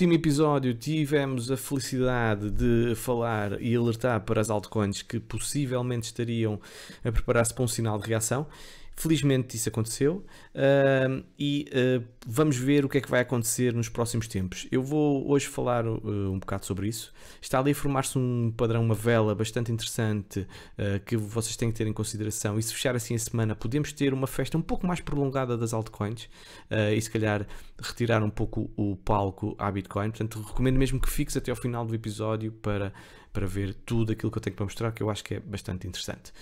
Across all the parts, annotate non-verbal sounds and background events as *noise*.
último episódio tivemos a felicidade de falar e alertar para as altcoins que possivelmente estariam a preparar-se para um sinal de reação. Felizmente isso aconteceu uh, e uh, vamos ver o que é que vai acontecer nos próximos tempos. Eu vou hoje falar uh, um bocado sobre isso. Está ali a formar-se um padrão, uma vela bastante interessante ah, que vocês têm que ter em consideração. E se fechar assim a semana, podemos ter uma festa um pouco mais prolongada das altcoins e se calhar retirar um pouco o palco à Bitcoin. Portanto, recomendo mesmo que fiques até ao final do episódio para para ver tudo aquilo que eu tenho para mostrar, que eu acho que é bastante interessante.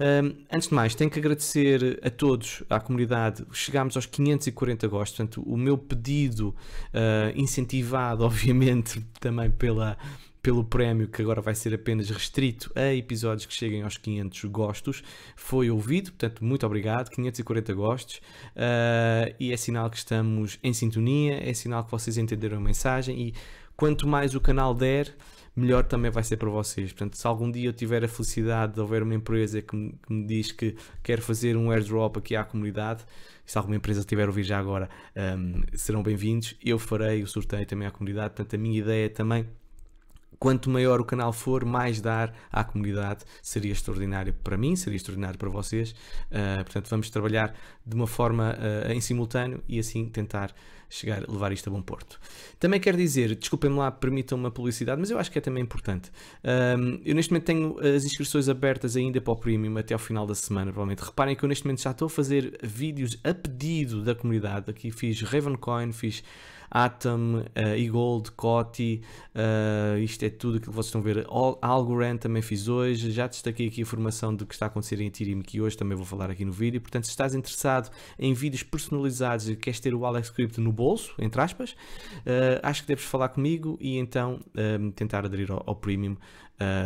Um, antes de mais, tenho que agradecer a todos, à comunidade. Chegámos aos 540 gostos, portanto, o meu pedido, uh, incentivado, *laughs* obviamente, também pela pelo prémio que agora vai ser apenas restrito a episódios que cheguem aos 500 gostos, foi ouvido, portanto, muito obrigado, 540 gostos, uh, e é sinal que estamos em sintonia, é sinal que vocês entenderam a mensagem, e quanto mais o canal der, melhor também vai ser para vocês. Portanto, se algum dia eu tiver a felicidade de houver uma empresa que me, que me diz que quer fazer um airdrop aqui à comunidade, se alguma empresa tiver a ouvir já agora, um, serão bem-vindos. Eu farei o sorteio também à comunidade. Portanto, a minha ideia é também quanto maior o canal for, mais dar à comunidade seria extraordinário para mim, seria extraordinário para vocês. Uh, portanto, vamos trabalhar de uma forma uh, em simultâneo e assim tentar chegar, levar isto a bom porto. Também quero dizer, desculpem-me lá, permitam uma publicidade, mas eu acho que é também importante. Um, eu neste momento tenho as inscrições abertas ainda para o Premium até ao final da semana, provavelmente. Reparem que eu neste momento já estou a fazer vídeos a pedido da comunidade. Aqui fiz Ravencoin, fiz Atom, uh, eh, Egold, Coty, uh, eh, isto é tudo aquilo que vocês estão a ver. Algorand também fiz hoje, já destaquei aqui a formação do que está a acontecer em Ethereum que hoje também vou falar aqui no vídeo. Portanto, se estás interessado em vídeos personalizados e queres ter o Alex Crypto no bolso, entre aspas, uh, acho que deves falar comigo e então tentar aderir ao, ao Premium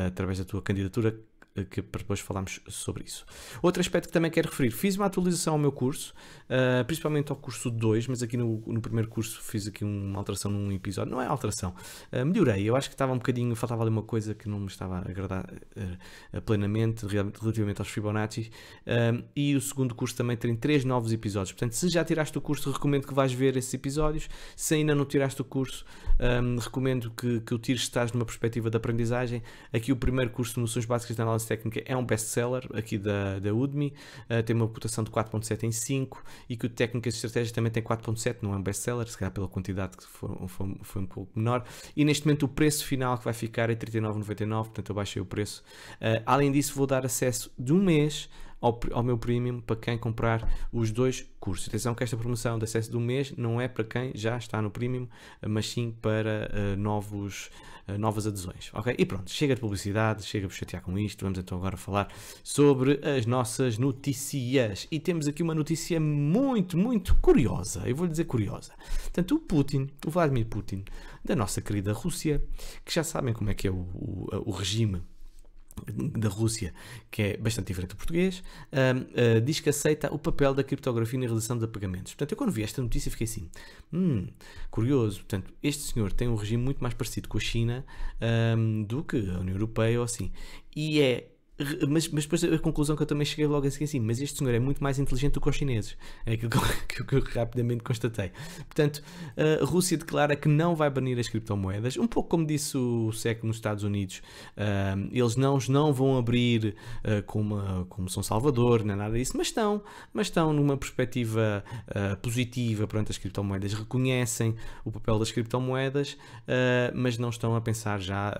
através da tua candidatura eh, que depois falarmos sobre isso. Outro aspecto que também quero referir, fiz uma atualização ao meu curso, uh, principalmente ao curso 2, mas aqui no, no, primeiro curso fiz aqui uma alteração num episódio, não é alteração, uh, melhorei, eu acho que estava um bocadinho, faltava ali uma coisa que não me estava a agradar uh, plenamente relativamente aos Fibonacci, ehm, e o segundo curso também tem três novos episódios, portanto se já tiraste o curso, recomendo que vais ver esses episódios, se ainda não tiraste o curso, um, ehm, recomendo que, que o tires se estás numa perspectiva de aprendizagem, aqui o primeiro curso de noções básicas de análise técnica é um best-seller aqui da, da Udemy, uh, tem uma reputação de 4.7 em 5 e que o Técnicas de Estratégia também tem 4.7, não é um best-seller, se calhar pela quantidade que foi, foi, um pouco menor. E neste momento o preço final que vai ficar é 39,99, portanto eu baixei o preço. Uh, além disso vou dar acesso de um mês ao, ao meu premium para quem comprar os dois cursos. Atenção que esta promoção de acesso do mês não é para quem já está no premium, mas sim para uh, novos, uh, novas adesões. Ok? E pronto, chega de publicidade, chega de chatear com isto. Vamos então agora falar sobre as nossas notícias. E temos aqui uma notícia muito, muito curiosa. Eu vou lhe dizer curiosa. Portanto, o Putin, o Vladimir Putin, da nossa querida Rússia, que já sabem como é que é o, o, o regime da Rússia, que é bastante diferente do português, uh, uh, diz que aceita o papel da criptografia na realização de pagamentos. Portanto, eu quando vi esta notícia fiquei assim, hum, curioso, portanto, este senhor tem um regime muito mais parecido com a China um, do que a União Europeia ou assim, e é mas, mas depois a conclusão que eu também cheguei logo a seguir é assim, mas este senhor é muito mais inteligente do que os chineses, é aquilo que, *laughs* que, eu rapidamente constatei. Portanto, a Rússia declara que não vai banir as criptomoedas, um pouco como disse o SEC nos Estados Unidos, uh, eles não, não vão abrir uh, ah, como, como São Salvador, não é nada disso, mas estão, mas estão numa perspectiva uh, positiva perante as criptomoedas, reconhecem o papel das criptomoedas, mas não estão a pensar já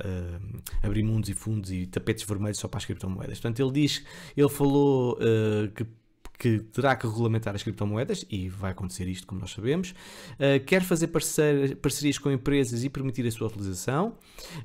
abrir mundos e fundos e tapetes vermelhos só para as criptomoedas criptomoedas. Portanto, ele diz, ele falou uh, que que terá que regulamentar as criptomoedas, e vai acontecer isto, como nós sabemos, uh, quer fazer parcer, parcerias com empresas e permitir a sua utilização.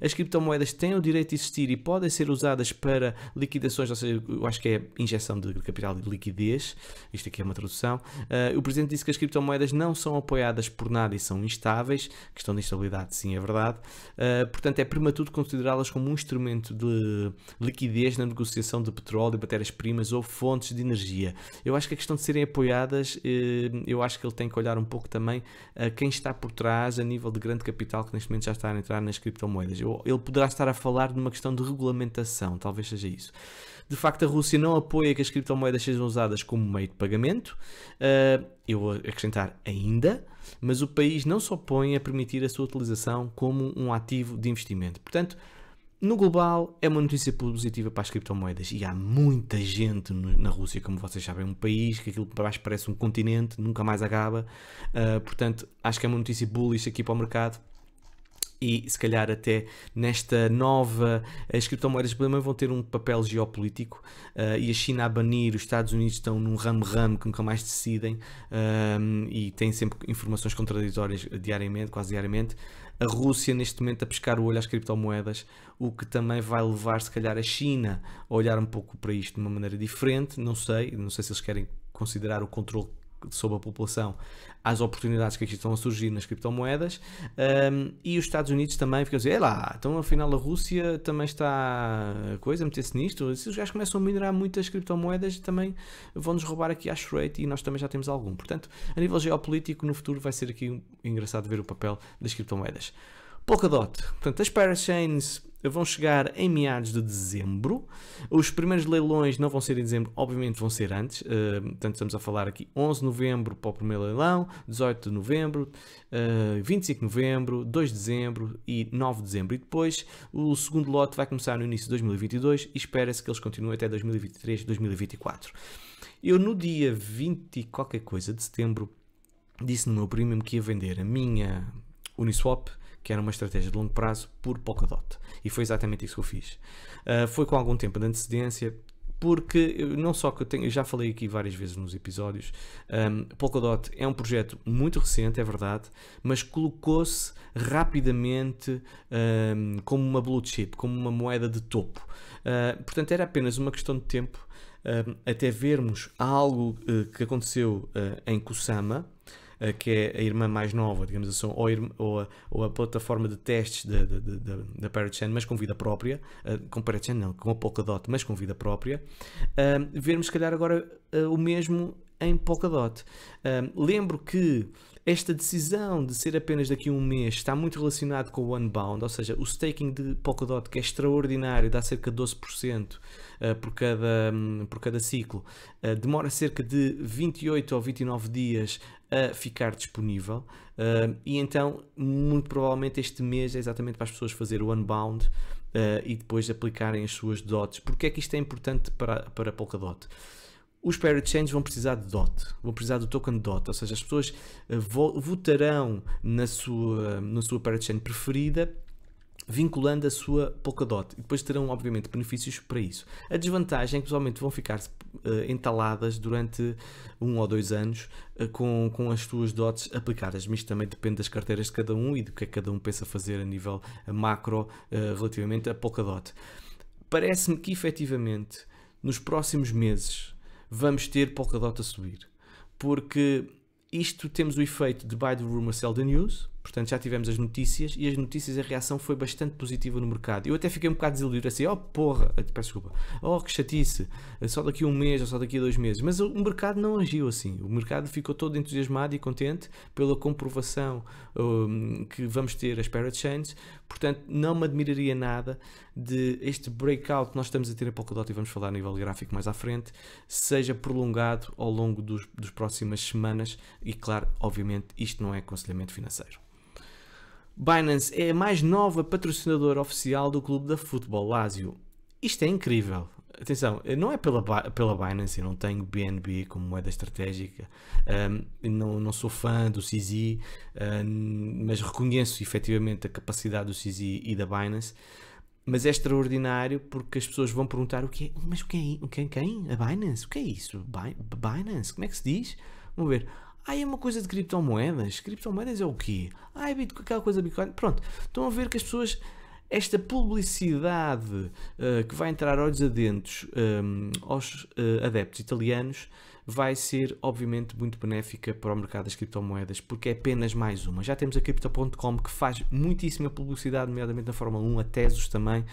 As criptomoedas têm o direito de existir e podem ser usadas para liquidações, ou seja, eu acho que é injeção de capital e de liquidez, isto aqui é uma tradução. Uh, o Presidente disse que as criptomoedas não são apoiadas por nada e são instáveis, questão de instabilidade, sim, é verdade. Uh, portanto, é prematuro considerá-las como um instrumento de liquidez na negociação de petróleo, matérias-primas ou fontes de energia eu acho que a questão de serem apoiadas, eh, eu acho que ele tem que olhar um pouco também a quem está por trás a nível de grande capital que neste momento já está a entrar nas criptomoedas. Ele poderá estar a falar de uma questão de regulamentação, talvez seja isso. De facto, a Rússia não apoia que as criptomoedas sejam usadas como meio de pagamento. Eh, eu vou acrescentar ainda, mas o país não se opõe a permitir a sua utilização como um ativo de investimento. Portanto, no global, é uma notícia positiva para as criptomoedas e há muita gente na Rússia, como vocês sabem, é um país que aquilo para mais parece um continente, nunca mais acaba. Uh, portanto, acho que é uma notícia bullish aqui para o mercado e se calhar até nesta nova as criptomoedas também vão ter um papel geopolítico uh, e a China a banir, os Estados Unidos estão num ramo-ramo que nunca mais decidem ah, e têm sempre informações contraditórias diariamente, quase diariamente a Rússia neste momento a pescar o olho às criptomoedas, o que também vai levar se calhar a China a olhar um pouco para isto de uma maneira diferente, não sei, não sei se eles querem considerar o controle sobre a população às oportunidades que aqui estão a surgir nas criptomoedas. Um, e os Estados Unidos também ficam a dizer: é lá, então afinal a Rússia também está a coisa a meter-se nisto. Se os gajos começam a minerar muitas criptomoedas, também vão-nos roubar aqui a rate e nós também já temos algum. Portanto, a nível geopolítico, no futuro vai ser aqui engraçado ver o papel das criptomoedas. Polkadot, portanto, as parachains vão chegar em meados de dezembro. Os primeiros leilões não vão ser em dezembro, obviamente vão ser antes. Uh, portanto, estamos a falar aqui 11 de novembro para o primeiro leilão, 18 de novembro, uh, eh, 25 de novembro, 2 de dezembro e 9 de dezembro. E depois o segundo lote vai começar no início de 2022 e espera-se que eles continuem até 2023, 2024. Eu no dia 20 qualquer coisa de setembro disse no meu premium que ia vender a minha Uniswap que era uma estratégia de longo prazo, por Polkadot. E foi exatamente isso que eu fiz. Uh, foi com algum tempo de antecedência, porque não só que eu tenho, eu já falei aqui várias vezes nos episódios, um, Polkadot é um projeto muito recente, é verdade, mas colocou-se rapidamente um, como uma blue chip, como uma moeda de topo. Uh, portanto, era apenas uma questão de tempo um, até vermos algo uh, que aconteceu uh, em Kusama, eh, que é a irmã mais nova, digamos assim, ou, ou, a, ou a, plataforma de testes da, Parachain, mas com vida própria, eh, com Parachan não, com a Polkadot, mas com vida própria, eh, vermos se calhar agora o mesmo em Polkadot. lembro que esta decisão de ser apenas daqui a um mês está muito relacionado com o Unbound, ou seja, o staking de Polkadot, que é extraordinário, dá cerca de 12% por, cada, hum, por cada ciclo, demora cerca de 28 ou 29 dias a ficar disponível. Uh, e então, muito provavelmente, este mês é exatamente para as pessoas fazer o unbound. Uh, e depois aplicarem as suas DOTs. Porque é que isto é importante para, para Polkadot? Os parachains vão precisar de DOT, vão precisar do token DOT, ou seja, as pessoas ah, votarão na sua, na sua parachain preferida vinculando a sua Polkadot e depois terão obviamente benefícios para isso. A desvantagem é que pessoalmente vão ficar eh, entaladas durante um ou dois anos eh, com, com as suas dotes aplicadas. Mas isto também depende das carteiras de cada um e do que é que cada um pensa fazer a nível eh, macro relativamente a Polkadot. Parece-me que efetivamente nos próximos meses vamos ter Polkadot a subir, porque isto temos o efeito de buy the rumor, sell the news, Portanto, já tivemos as notícias e as notícias a reação foi bastante positiva no mercado. Eu até fiquei um bocado desiludido, assim, oh porra, eh, peço desculpa, oh que chatice, eh, só daqui a um mês ou só daqui a dois meses. Mas o mercado não agiu assim. O mercado ficou todo entusiasmado e contente pela comprovação um, que vamos ter as parachains. Portanto, não me admiraria nada de este breakout que nós estamos a ter a Polkadot e vamos falar a nível gráfico mais à frente, seja prolongado ao longo dos, dos próximas semanas. E claro, obviamente, isto não é aconselhamento financeiro. Binance é a mais nova patrocinadora oficial do clube da Futebol Lazio. Isto é incrível. Atenção, não é pela, pela Binance, eu não tenho BNB como moeda estratégica, um, não, não sou fã do CZ, um, mas reconheço efetivamente a capacidade do CZ e da Binance mas é extraordinário porque as pessoas vão perguntar o que é, mas quem, quem, é é quem? A Binance? O que é isso? Binance? Como é que se diz? Vamos ver. Ah, é uma coisa de criptomoedas? Criptomoedas é o quê? Ah, é Bitcoin, aquela coisa Bitcoin. Pronto, estão a ver que as pessoas esta publicidade uh, que vai entrar olhos adentros um, aos uh, adeptos italianos vai ser obviamente muito benéfica para o mercado das criptomoedas porque é apenas mais uma. Já temos a Crypto.com que faz muitíssima publicidade, nomeadamente na Fórmula 1, a Tesos também.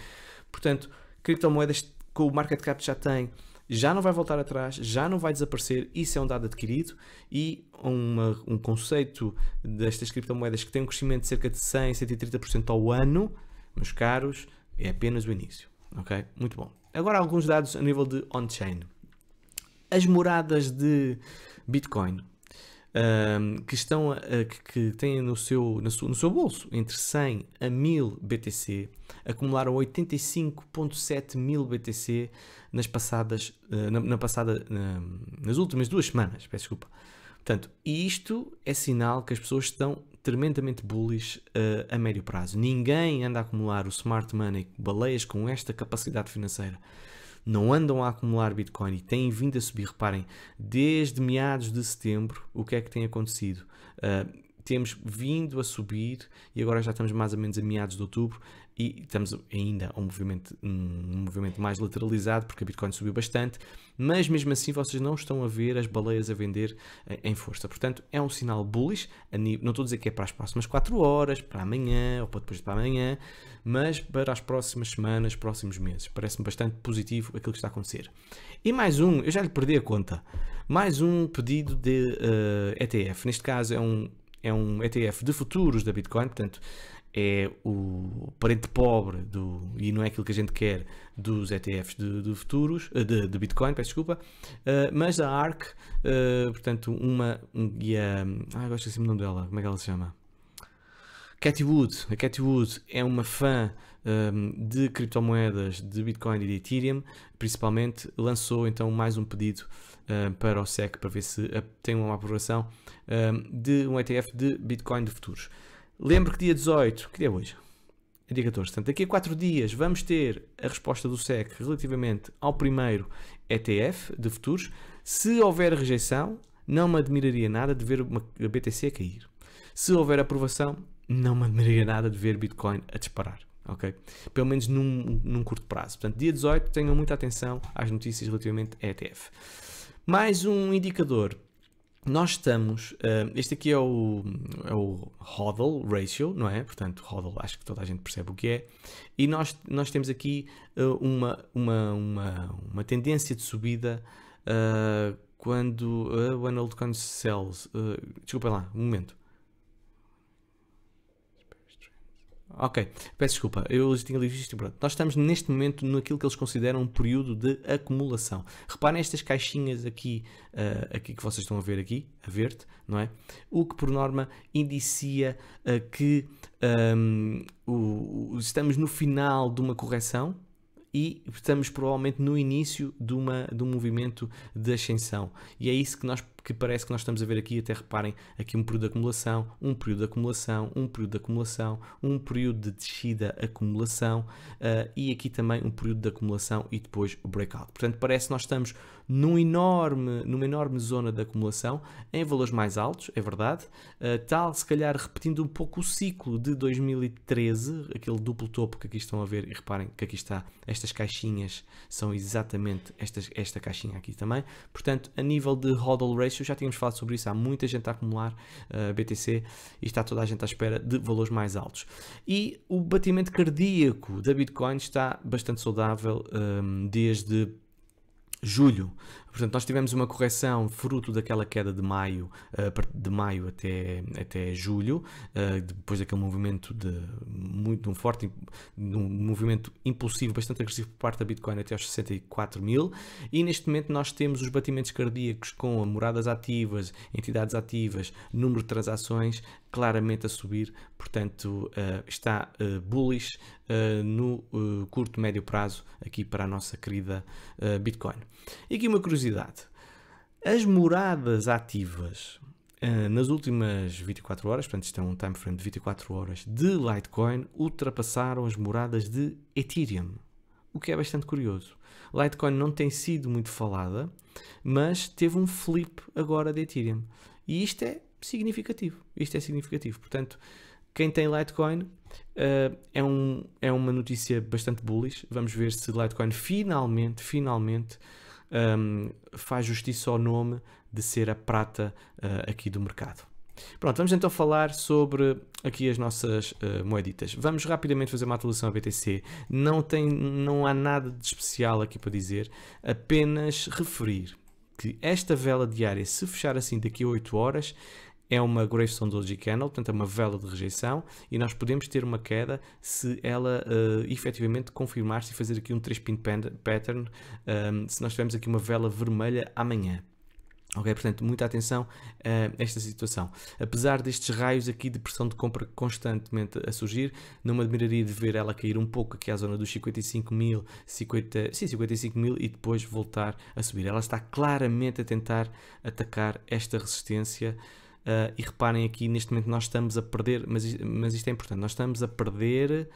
Portanto, criptomoedas com o market cap já tem já não vai voltar atrás, já não vai desaparecer, isso é um dado adquirido e uma, um conceito destas criptomoedas que tem um crescimento de cerca de 100, 130% ao ano, meus caros, é apenas o início, ok? Muito bom. Agora alguns dados a nível de on-chain. As moradas de Bitcoin, um, que estão que, têm no seu, no seu, no seu bolso entre 100 a 1000 BTC acumularam 85.7 mil BTC nas passadas, eh, na, na passada, eh, nas últimas duas semanas, peço desculpa. Portanto, isto é sinal que as pessoas estão tremendamente bullish uh, a médio prazo. Ninguém anda a acumular o smart money, baleias com esta capacidade financeira. Não andam a acumular Bitcoin e têm vindo a subir. Reparem, desde meados de setembro, o que é que tem acontecido? Uh, temos vindo a subir e agora já estamos mais ou menos a meados de outubro e estamos ainda a um movimento, um movimento mais lateralizado, porque a Bitcoin subiu bastante, mas mesmo assim vocês não estão a ver as baleias a vender eh, em força. Portanto, é um sinal bullish, não estou a dizer que é para as próximas 4 horas, para amanhã ou para depois de para amanhã, mas para as próximas semanas, próximos meses. Parece-me bastante positivo aquilo que está a acontecer. E mais um, eu já lhe perdi a conta, mais um pedido de uh, eh, ETF. Neste caso é um, é um ETF de futuros da Bitcoin, portanto é o parente pobre do, e não é aquilo que a gente quer dos ETFs de, de futuros, eh, de, de, Bitcoin, peço desculpa, uh, mas a ARC, uh, portanto, uma e a. Ah, gosto assim do nome dela, como é que ela se chama? Cathy Wood, a Cathy Wood é uma fã um, ehm, de criptomoedas de Bitcoin e de Ethereum, principalmente, lançou então mais um pedido uh, para o SEC para ver se tem uma aprovação ehm, de um ETF de Bitcoin de futuros. Lembro que dia 18, que dia é hoje? É dia 14. Portanto, daqui a 4 dias vamos ter a resposta do SEC relativamente ao primeiro ETF de futuros. Se houver rejeição, não me admiraria nada de ver uma BTC a cair. Se houver aprovação, não me admiraria nada de ver Bitcoin a disparar. ok? Pelo menos num, num curto prazo. Portanto, dia 18, tenham muita atenção às notícias relativamente a ETF. Mais um indicador nós estamos. Uh, este aqui é o, é o HODL ratio, não é? Portanto, HODL acho que toda a gente percebe o que é. E nós, nós temos aqui uh, uma, uma, uma, uma tendência de subida uh, quando. Uh, when old coin sells. desculpa lá, um momento. Ok, peço desculpa, eu tinha lido isto. Pronto. Nós estamos neste momento naquilo que eles consideram um período de acumulação. Reparem estas caixinhas aqui, uh, aqui que vocês estão a ver aqui, a verde, não é? O que por norma indicia uh, que um, ehm, o, estamos no final de uma correção e estamos provavelmente no início de, uma, de um movimento de ascensão. E é isso que nós que parece que nós estamos a ver aqui, até reparem, aqui um período de acumulação, um período de acumulação, um período de acumulação, um período de descida, acumulação uh, e aqui também um período de acumulação e depois o breakout. Portanto, parece que nós estamos num enorme, numa enorme zona de acumulação em valores mais altos, é verdade, uh, tal se calhar repetindo um pouco o ciclo de 2013, aquele duplo topo que aqui estão a ver e reparem que aqui está, estas caixinhas são exatamente estas, esta caixinha aqui também. Portanto, a nível de hodl ratio já tínhamos falado sobre isso, há muita gente a acumular uh, eh, BTC e está toda a gente à espera de valores mais altos. E o batimento cardíaco da Bitcoin está bastante saudável um, ehm, desde julho. Portanto, nós tivemos uma correção fruto daquela queda de maio, eh, de maio até, até julho, eh, depois daquele movimento de muito um forte, um movimento impulsivo, bastante agressivo por parte da Bitcoin até aos 64 mil. E neste momento nós temos os batimentos cardíacos com moradas ativas, entidades ativas, número de transações claramente a subir, portanto eh, está bullish no curto médio prazo aqui para a nossa querida Bitcoin. E aqui uma curiosidade curiosidade. As moradas ativas uh, nas últimas 24 horas, portanto, isto é um time frame de 24 horas, de Litecoin ultrapassaram as moradas de Ethereum, o que é bastante curioso. Litecoin não tem sido muito falada, mas teve um flip agora de Ethereum. E isto é significativo. Isto é significativo. Portanto, quem tem Litecoin uh, é, um, é uma notícia bastante bullish. Vamos ver se Litecoin finalmente, finalmente um, faz justiça ao nome de ser a prata uh, aqui do mercado. Pronto, vamos então falar sobre aqui as nossas uh, moeditas. Vamos rapidamente fazer uma atualização a BTC. Não, tem, não há nada de especial aqui para dizer, apenas referir que esta vela diária, se fechar assim daqui a 8 horas, é uma Gravestone 12G Candle, portanto é uma vela de rejeição, e nós podemos ter uma queda se ela uh, efetivamente confirmar-se e fazer aqui um 3-pin pattern, um, ehm, se nós tivermos aqui uma vela vermelha amanhã. Ok, portanto, muita atenção a esta situação. Apesar destes raios aqui de pressão de compra constantemente a surgir, não me admiraria de ver ela cair um pouco aqui à zona dos 55 mil, 50, sim, 55 mil e depois voltar a subir. Ela está claramente a tentar atacar esta resistência Uh, e reparem aqui, neste momento nós estamos a perder, mas, mas isto é importante, nós estamos a perder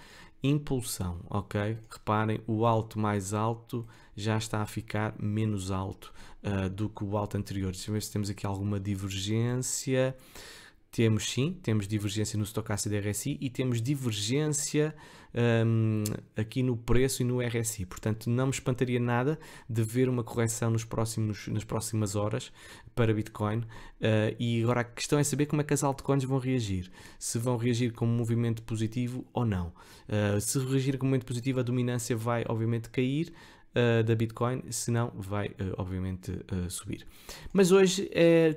impulsão, ok? Reparem, o alto mais alto já está a ficar menos alto uh, do que o alto anterior. Deixa eu ver se temos aqui alguma divergência. Temos sim, temos divergência no stochastic RSI e temos divergência um, aqui no preço e no RSI. Portanto, não me espantaria nada de ver uma correção nos próximos, nas próximas horas para Bitcoin. Uh, e agora a questão é saber como é que as altcoins vão reagir. Se vão reagir com um movimento positivo ou não. Uh, se reagir com um movimento positivo, a dominância vai obviamente cair. Eh, da Bitcoin, se não vai obviamente subir. Mas hoje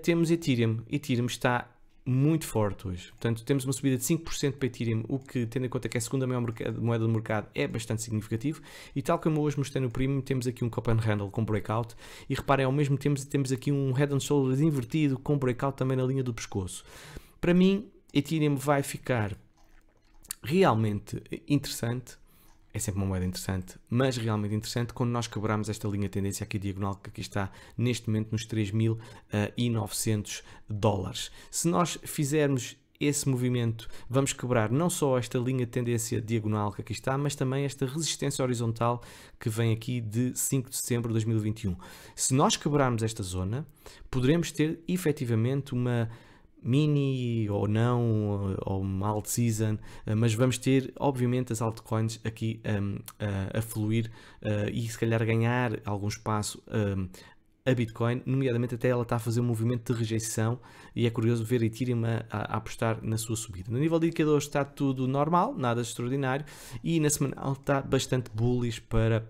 temos Ethereum. Ethereum está muito forte hoje. Portanto, temos uma subida de 5% para Ethereum, o que, tendo em conta que é a segunda maior moeda do mercado, é bastante significativo. E tal como hoje mostrei no Primo, temos aqui um Copan Handle com breakout. E reparem, ao mesmo tempo, temos aqui um Head and Shoulders invertido com breakout também na linha do pescoço. Para mim, Ethereum vai ficar realmente interessante é sempre uma moeda interessante, mas realmente interessante quando nós quebramos esta linha de tendência aqui diagonal que aqui está neste momento nos 3.900 eh, dólares. Se nós fizermos esse movimento, vamos quebrar não só esta linha de tendência diagonal que aqui está, mas também esta resistência horizontal que vem aqui de 5 de setembro de 2021. Se nós quebrarmos esta zona, poderemos ter efetivamente uma mini ou não, ou alt season, eh, mas vamos ter, obviamente, as altcoins aqui um, ehm, a, eh, a fluir uh, e se calhar ganhar algum espaço. Um, ehm, a Bitcoin, nomeadamente até ela está a fazer um movimento de rejeição e é curioso ver Ethereum a, a apostar na sua subida. No nível de indicadores está tudo normal, nada extraordinário e na semana está bastante bullish para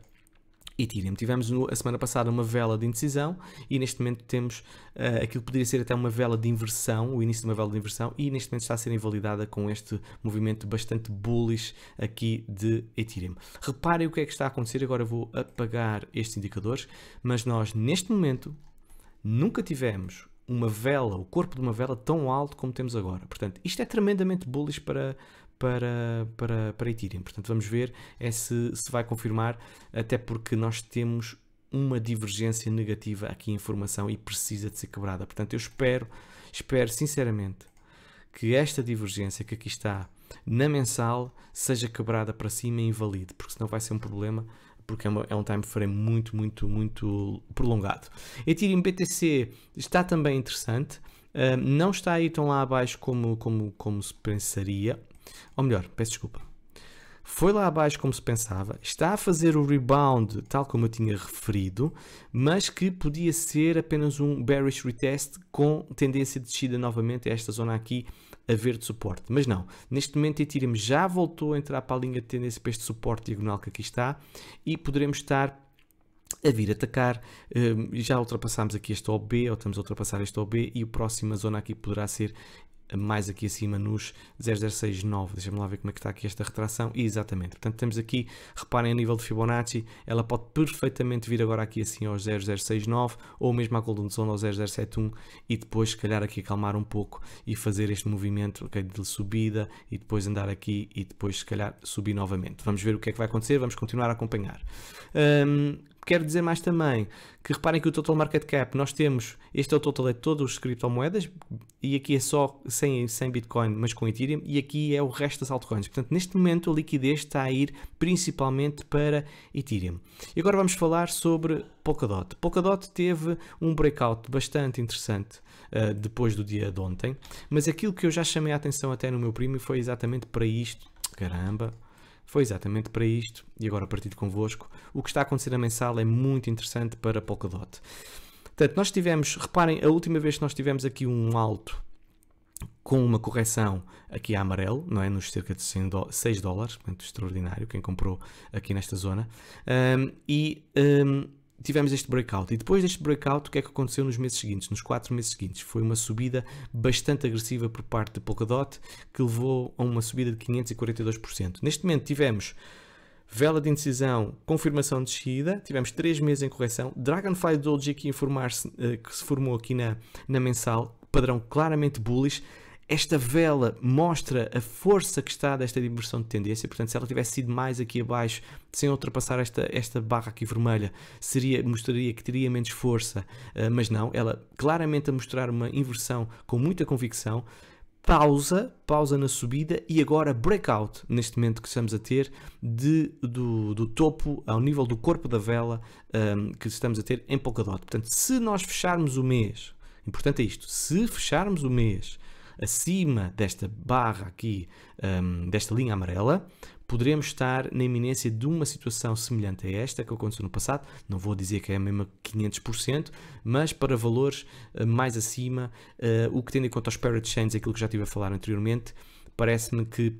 Ethereum. Tivemos no, a semana passada uma vela de indecisão e neste momento temos uh, aquilo que poderia ser até uma vela de inversão, o início de uma vela de inversão, e neste momento está a ser invalidada com este movimento bastante bullish aqui de Ethereum. Reparem o que é que está a acontecer, agora vou apagar estes indicadores, mas nós neste momento nunca tivemos uma vela, o corpo de uma vela tão alto como temos agora. Portanto, isto é tremendamente bullish para para, para, para Ethereum. Portanto, vamos ver é se, se vai confirmar, até porque nós temos uma divergência negativa aqui em formação e precisa de ser quebrada. Portanto, eu espero, espero sinceramente que esta divergência que aqui está na mensal seja quebrada para cima e invalide, porque senão vai ser um problema, porque é, uma, é um time frame muito, muito, muito prolongado. Ethereum BTC está também interessante, uh, não está aí tão lá abaixo como, como, como se pensaria, ou melhor, peço desculpa. Foi lá abaixo como se pensava, está a fazer o rebound tal como eu tinha referido, mas que podia ser apenas um bearish retest com tendência de descida novamente a esta zona aqui a verde suporte. Mas não, neste momento Ethereum já voltou a entrar para a linha de tendência para este suporte diagonal que aqui está e poderemos estar a vir atacar, hum, já ultrapassámos aqui este OB, ou estamos a ultrapassar este OB e a próxima zona aqui poderá ser mais aqui acima nos 0069. Deixa-me lá ver como é que está aqui esta retração. exatamente, portanto temos aqui, reparem a nível de Fibonacci, ela pode perfeitamente vir agora aqui assim aos 0069 ou mesmo à coluna de zona aos 0071 e depois se calhar aqui acalmar um pouco e fazer este movimento okay, de subida e depois andar aqui e depois se calhar subir novamente. Vamos ver o que é que vai acontecer, vamos continuar a acompanhar. Um, quero dizer mais também que reparem que o total market cap, nós temos, este é o total de é todas as criptomoedas e aqui é só sem, sem Bitcoin, mas com Ethereum e aqui é o resto das altcoins. Portanto, neste momento a liquidez está a ir principalmente para Ethereum. E agora vamos falar sobre Polkadot. Polkadot teve um breakout bastante interessante uh, depois do dia de ontem, mas aquilo que eu já chamei a atenção até no meu primo foi exatamente para isto. Caramba, foi exatamente para isto, e agora partido convosco, o que está a acontecer na mensal é muito interessante para Polkadot. Portanto, nós tivemos, reparem, a última vez que nós tivemos aqui um alto com uma correção aqui a amarelo, não é? Nos cerca de 100 6 dólares, portanto, extraordinário, quem comprou aqui nesta zona. Um, e um, tivemos este breakout. E depois deste breakout, o que é que aconteceu nos meses seguintes, nos quatro meses seguintes? Foi uma subida bastante agressiva por parte de Polkadot, que levou a uma subida de 542%. Neste momento tivemos vela de indecisão, confirmação de descida, tivemos três meses em correção, Dragonfly Doge aqui informar-se eh, que se formou aqui na, na mensal, padrão claramente bullish, esta vela mostra a força que está desta inversão de tendência, portanto, se ela tivesse sido mais aqui abaixo, sem ultrapassar esta, esta barra aqui vermelha, seria, mostraria que teria menos força, ah, mas não, ela claramente a mostrar uma inversão com muita convicção, pausa, pausa na subida e agora breakout, neste momento que estamos a ter, de, do, do topo ao nível do corpo da vela um, ah, que estamos a ter em Polkadot. Portanto, se nós fecharmos o mês, importante é isto, se fecharmos o mês acima desta barra aqui, um, desta linha amarela, poderemos estar na iminência de uma situação semelhante a esta que aconteceu no passado. Não vou dizer que é a mesma 500%, mas para valores eh, mais acima, uh, o que tendo em conta os parity chains, aquilo que já estive a falar anteriormente, parece-me que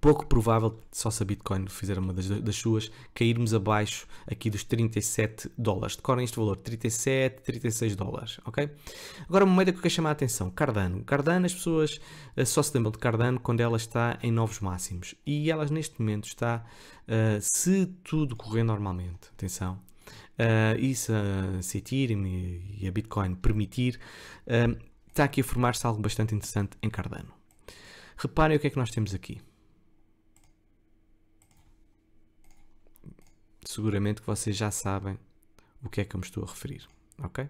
pouco provável, só se a Bitcoin fizer uma das, das suas, cairmos abaixo aqui dos 37 dólares. Decorem este valor, 37, 36 dólares, ok? Agora uma moeda que eu quero chamar a atenção, Cardano. Cardano, as pessoas eh, só se lembram de Cardano quando ela está em novos máximos. E ela neste momento está, uh, se tudo correr normalmente, atenção, uh, e se, uh, se Ethereum e, e, a Bitcoin permitir, uh, está aqui a formar-se algo bastante interessante em Cardano. Reparem o que é que nós temos aqui. seguramente que vocês já sabem o que é que eu me estou a referir, ok?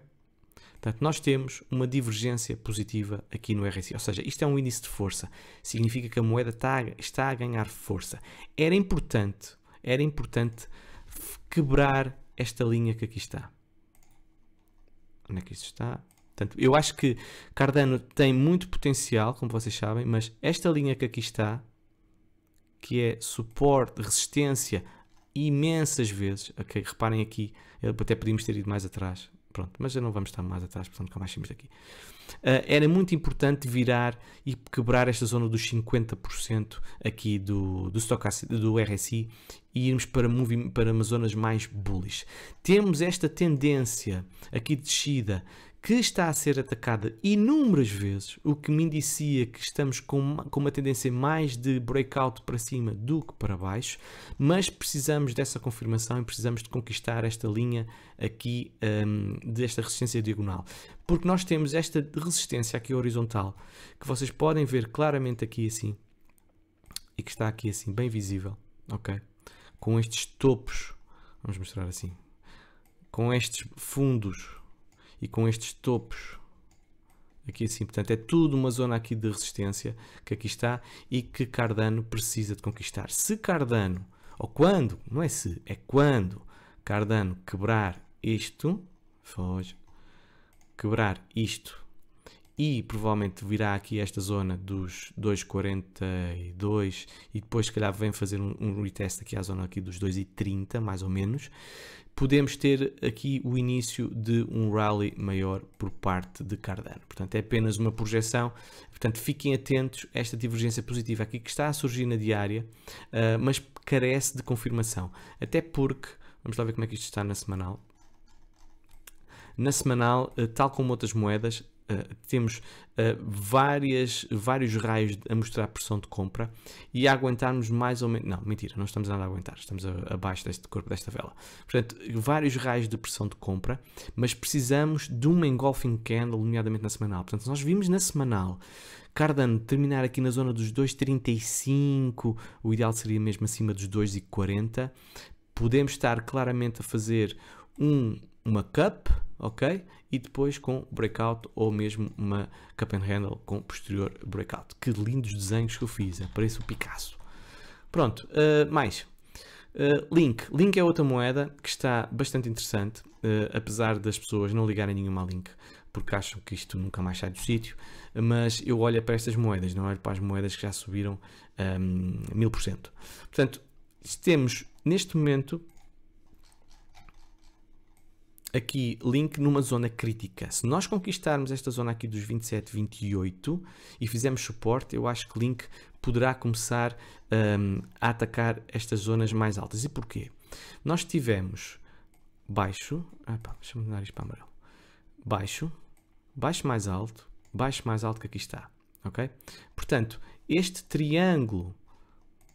Portanto, nós temos uma divergência positiva aqui no RSI, ou seja, isto é um índice de força, significa que a moeda está a, está a ganhar força. Era importante, era importante quebrar esta linha que aqui está. Onde é que isto está? Portanto, eu acho que Cardano tem muito potencial, como vocês sabem, mas esta linha que aqui está, que é suporte, resistência imensas vezes. Ok, reparem aqui, até podíamos ter ido mais atrás, pronto, mas já não vamos estar mais atrás, portanto, cá mais saímos daqui. Uh, era muito importante virar e quebrar esta zona dos 50% aqui do, do, stock do RSI e irmos para, para zonas mais bullish. Temos esta tendência aqui de descida que está a ser atacada inúmeras vezes, o que me indicia que estamos com uma, com uma tendência mais de breakout para cima do que para baixo, mas precisamos dessa confirmação e precisamos de conquistar esta linha aqui um, desta resistência diagonal. Porque nós temos esta resistência aqui horizontal, que vocês podem ver claramente aqui assim, e que está aqui assim, bem visível, ok? Com estes topos, vamos mostrar assim, com estes fundos e com estes topos aqui assim, portanto é tudo uma zona aqui de resistência que aqui está e que Cardano precisa de conquistar. Se Cardano, ou quando, não é se, é quando Cardano quebrar isto, foge, quebrar isto e provavelmente virá aqui esta zona dos 2,42 e depois se calhar vem fazer um, um retest aqui à zona aqui dos 2,30 mais ou menos podemos ter aqui o início de um rally maior por parte de Cardano. Portanto, é apenas uma projeção, portanto, fiquem atentos a esta divergência positiva aqui que está a surgir na diária, uh, mas carece de confirmação. Até porque, vamos lá ver como é que isto está na semanal. Na semanal, ah, tal como outras moedas, eh, temos uh, várias, vários raios a mostrar pressão de compra e a aguentarmos mais ou menos. Não, mentira, não estamos nada a aguentar, estamos abaixo deste corpo desta vela. Portanto, vários raios de pressão de compra, mas precisamos de uma engulfing candle, nomeadamente na semanal. Portanto, nós vimos na semanal Cardano terminar aqui na zona dos 2,35, o ideal seria mesmo acima dos 2,40. Podemos estar claramente a fazer um, uma cup, ok? e depois com breakout ou mesmo uma cup and handle com posterior breakout. Que lindos desenhos que eu fiz, é parece o Picasso. Pronto, uh, mais. Uh, Link. Link é outra moeda que está bastante interessante, uh, apesar das pessoas não ligarem nenhuma a Link, porque acham que isto nunca mais sai do sítio, mas eu olho para estas moedas, não olho para as moedas que já subiram um, ehm, 1000%. Portanto, temos neste momento aqui Link numa zona crítica. Se nós conquistarmos esta zona aqui dos 27, 28 e fizermos suporte, eu acho que Link poderá começar um, a atacar estas zonas mais altas. E porquê? Nós tivemos baixo, ah deixa-me isto para amarelo, baixo, baixo mais alto, baixo mais alto que aqui está, ok? Portanto, este triângulo,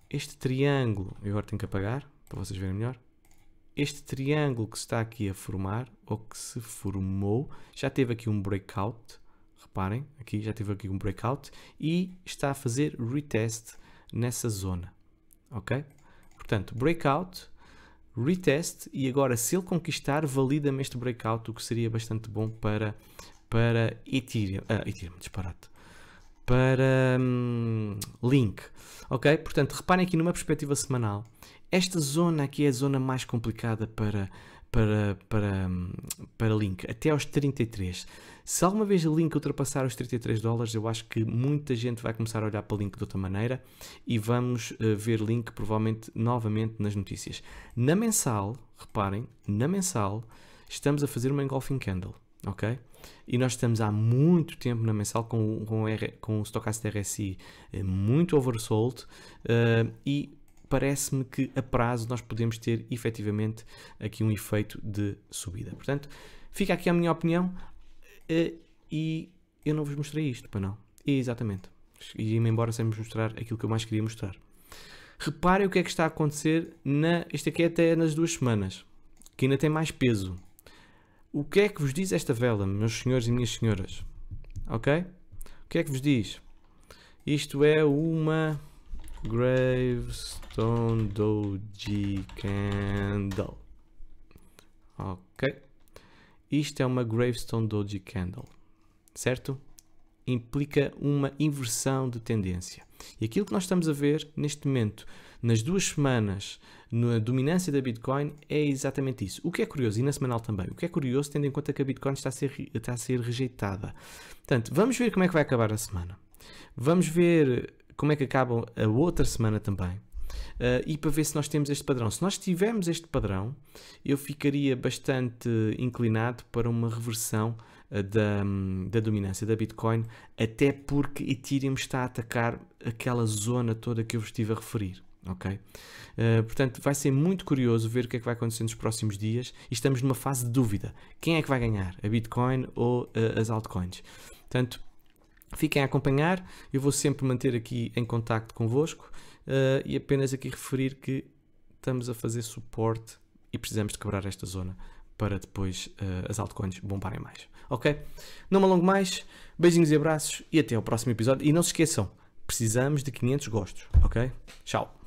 este triângulo, eu agora tenho que apagar para vocês verem melhor, este triângulo que está aqui a formar, ou que se formou, já teve aqui um breakout, reparem, aqui já teve aqui um breakout, e está a fazer retest nessa zona, ok? Portanto, breakout, retest, e agora se ele conquistar, valida-me este breakout, o que seria bastante bom para, para Ethereum, ah, Ethereum, disparate, para hum, Link, ok? Portanto, reparem aqui numa perspectiva semanal, esta zona aqui é a zona mais complicada para, para, para, para Link, até aos 33. Se alguma vez Link ultrapassar os 33 dólares, eu acho que muita gente vai começar a olhar para Link de outra maneira e vamos eh, ver Link provavelmente novamente nas notícias. Na mensal, reparem, na mensal estamos a fazer uma engulfing candle, ok? E nós estamos há muito tempo na mensal com, com, R, com o Stochastic RSI eh, muito oversold uh, e parece-me que a prazo nós podemos ter efetivamente aqui um efeito de subida. Portanto, fica aqui a minha opinião eh, e eu não vos mostrei isto, para não. exatamente. E me embora sem vos mostrar aquilo que eu mais queria mostrar. Reparem o que é que está a acontecer na. Isto aqui é até nas duas semanas, que ainda tem mais peso. O que é que vos diz esta vela, meus senhores e minhas senhoras? Ok? O que é que vos diz? Isto é uma Gravestone Doji Candle. Ok. Isto é uma Gravestone Doji Candle, certo? Implica uma inversão de tendência. E aquilo que nós estamos a ver neste momento, nas duas semanas, na dominância da Bitcoin, é exatamente isso. O que é curioso, e na semanal também, o que é curioso, tendo em conta que a Bitcoin está a ser, está a ser rejeitada. Portanto, vamos ver como é que vai acabar a semana. Vamos ver como é que acabam a outra semana também. Uh, e para ver se nós temos este padrão. Se nós tivermos este padrão, eu ficaria bastante inclinado para uma reversão eh, da, da, dominância da Bitcoin, até porque Ethereum está a atacar aquela zona toda que eu vos estive a referir. Ok? Uh, portanto, vai ser muito curioso ver o que é que vai acontecer nos próximos dias e estamos numa fase de dúvida. Quem é que vai ganhar? A Bitcoin ou uh, as altcoins? Portanto, Fiquem a acompanhar, eu vou sempre manter aqui em contacto convosco uh, e apenas aqui referir que estamos a fazer suporte e precisamos de quebrar esta zona para depois uh, as altcoins bombarem mais. Ok? Não me alongo mais, beijinhos e abraços e até ao próximo episódio. E não se esqueçam, precisamos de 500 gostos, ok? Tchau!